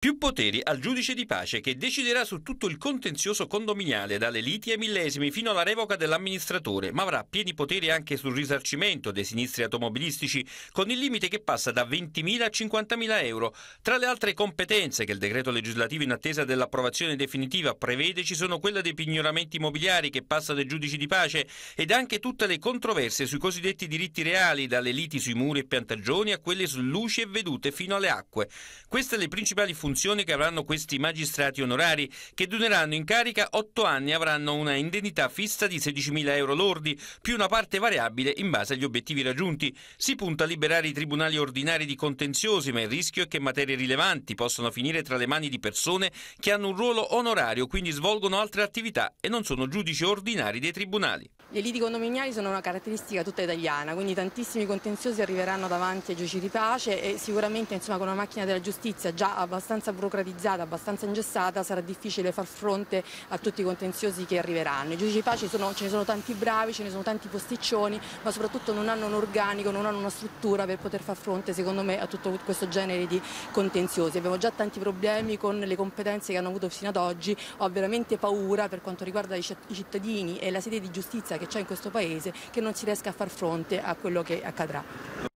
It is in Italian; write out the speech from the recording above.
Più poteri al giudice di pace che deciderà su tutto il contenzioso condominiale, dalle liti ai millesimi fino alla revoca dell'amministratore, ma avrà pieni poteri anche sul risarcimento dei sinistri automobilistici, con il limite che passa da 20.000 a 50.000 euro. Tra le altre competenze che il decreto legislativo in attesa dell'approvazione definitiva prevede ci sono quella dei pignoramenti immobiliari che passa dai giudici di pace ed anche tutte le controversie sui cosiddetti diritti reali, dalle liti sui muri e piantagioni a quelle su luci e vedute fino alle acque. Queste le principali funzioni funzioni che avranno questi magistrati onorari, che dureranno in carica 8 anni e avranno una indennità fissa di 16.000 euro lordi, più una parte variabile in base agli obiettivi raggiunti. Si punta a liberare i tribunali ordinari di contenziosi, ma il rischio è che materie rilevanti possano finire tra le mani di persone che hanno un ruolo onorario, quindi svolgono altre attività e non sono giudici ordinari dei tribunali. Le eliti condominiali sono una caratteristica tutta italiana, quindi tantissimi contenziosi arriveranno davanti ai giudici di pace e sicuramente insomma, con una macchina della giustizia già abbastanza burocratizzata, abbastanza ingessata, sarà difficile far fronte a tutti i contenziosi che arriveranno. I giudici di pace sono, ce ne sono tanti bravi, ce ne sono tanti posticcioni, ma soprattutto non hanno un organico, non hanno una struttura per poter far fronte secondo me a tutto questo genere di contenziosi. Abbiamo già tanti problemi con le competenze che hanno avuto fino ad oggi, ho veramente paura per quanto riguarda i cittadini e la sede di giustizia che c'è in questo Paese che non si riesca a far fronte a quello che accadrà.